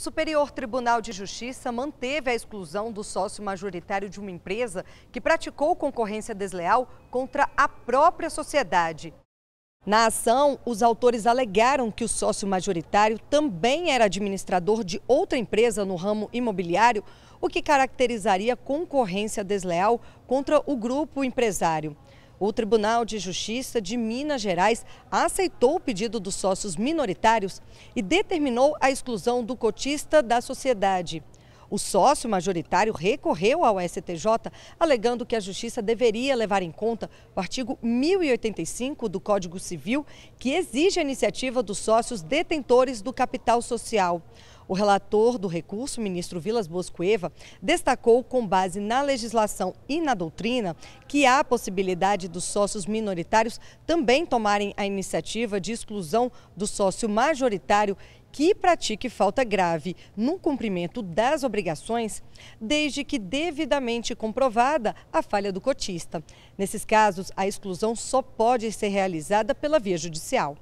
O Superior Tribunal de Justiça manteve a exclusão do sócio majoritário de uma empresa que praticou concorrência desleal contra a própria sociedade. Na ação, os autores alegaram que o sócio majoritário também era administrador de outra empresa no ramo imobiliário, o que caracterizaria concorrência desleal contra o grupo empresário. O Tribunal de Justiça de Minas Gerais aceitou o pedido dos sócios minoritários e determinou a exclusão do cotista da sociedade. O sócio majoritário recorreu ao STJ, alegando que a Justiça deveria levar em conta o artigo 1085 do Código Civil, que exige a iniciativa dos sócios detentores do capital social. O relator do recurso, ministro Vilas Boscoeva, destacou, com base na legislação e na doutrina, que há a possibilidade dos sócios minoritários também tomarem a iniciativa de exclusão do sócio majoritário que pratique falta grave no cumprimento das obrigações, desde que devidamente comprovada a falha do cotista. Nesses casos, a exclusão só pode ser realizada pela via judicial.